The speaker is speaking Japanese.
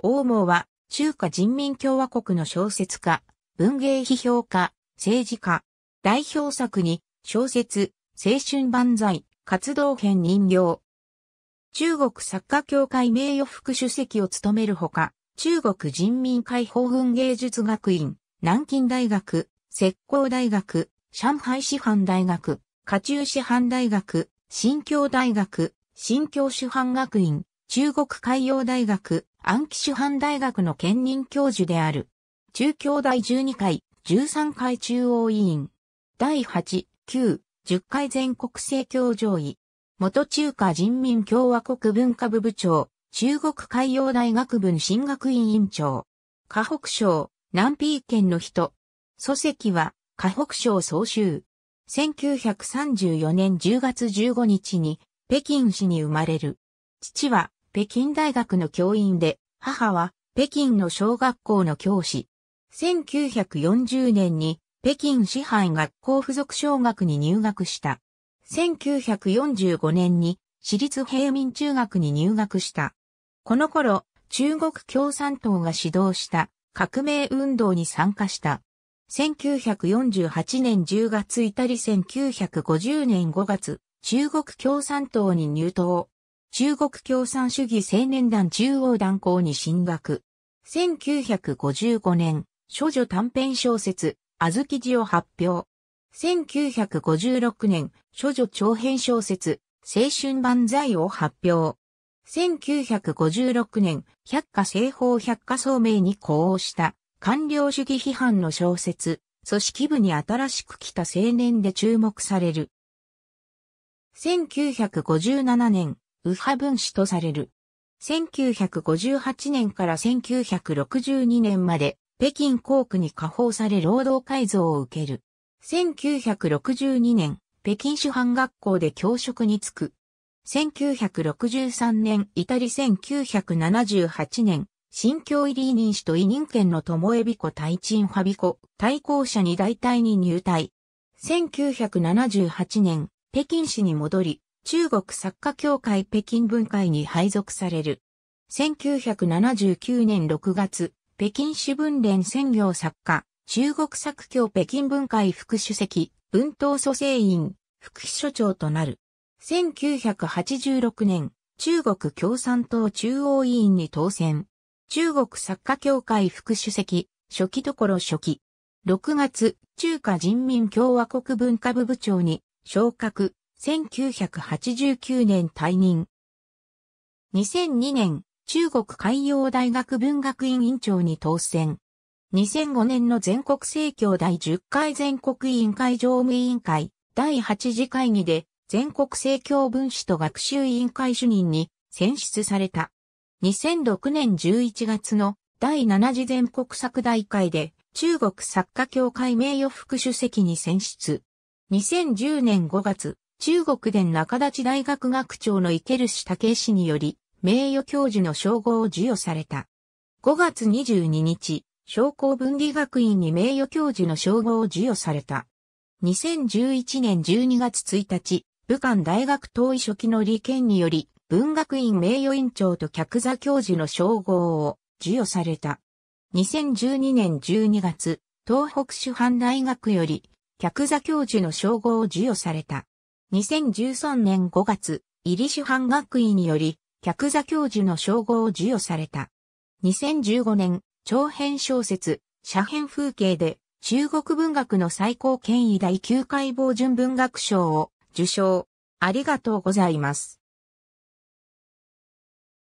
王毛は、中華人民共和国の小説家、文芸批評家、政治家。代表作に、小説、青春万歳、活動編人形。中国作家協会名誉副主席を務めるほか、中国人民解放軍芸術学院、南京大学、石膏大学、上海師範大学、下中師範大学、新京大学、新京師範学院、中国海洋大学、暗記主犯大学の兼任教授である。中京大12回、13回中央委員。第8、9、10回全国政教上位。元中華人民共和国文化部部長、中国海洋大学文進学院院長。河北省、南平県の人。祖籍は、河北省総州。1934年10月15日に、北京市に生まれる。父は、北京大学の教員で、母は北京の小学校の教師。1940年に北京支範学校附属小学に入学した。1945年に私立平民中学に入学した。この頃、中国共産党が指導した革命運動に参加した。1948年10月至り1950年5月、中国共産党に入党。中国共産主義青年団中央団校に進学。1955年、諸女短編小説、あずきじを発表。1956年、諸女長編小説、青春万歳を発表。1956年、百科製法百科聡明に呼応した、官僚主義批判の小説、組織部に新しく来た青年で注目される。1957年、派分子とされる。1958年から1962年まで北京工区に下放され労働改造を受ける。1962年、北京市範学校で教職に就く。1963年、至リ1978年、新教入り委任士と委任権の友恵美子大陳派美子、対抗者に大隊に入隊。1978年、北京市に戻り、中国作家協会北京分会に配属される。1979年6月、北京市文連専業作家、中国作協北京分会副主席、文東蘇生員、副秘書長となる。1986年、中国共産党中央委員に当選。中国作家協会副主席、初期どころ初期。6月、中華人民共和国文化部部長に昇格、1989年退任。2002年、中国海洋大学文学院院長に当選。2005年の全国政教第10回全国委員会常務委員会第8次会議で全国政教分子と学習委員会主任に選出された。2006年11月の第7次全国作大会で中国作家協会名誉副主席に選出。2010年5月、中国伝中立大学学長の池留氏武氏により、名誉教授の称号を授与された。5月22日、商工文理学院に名誉教授の称号を授与された。2011年12月1日、武漢大学統一書記の利権により、文学院名誉院長と客座教授の称号を授与された。2012年12月、東北主犯大学より、客座教授の称号を授与された。2013年5月、イリシュハン学位により、客座教授の称号を授与された。2015年、長編小説、斜編風景で、中国文学の最高権威第9回剖順文学賞を受賞。ありがとうございます。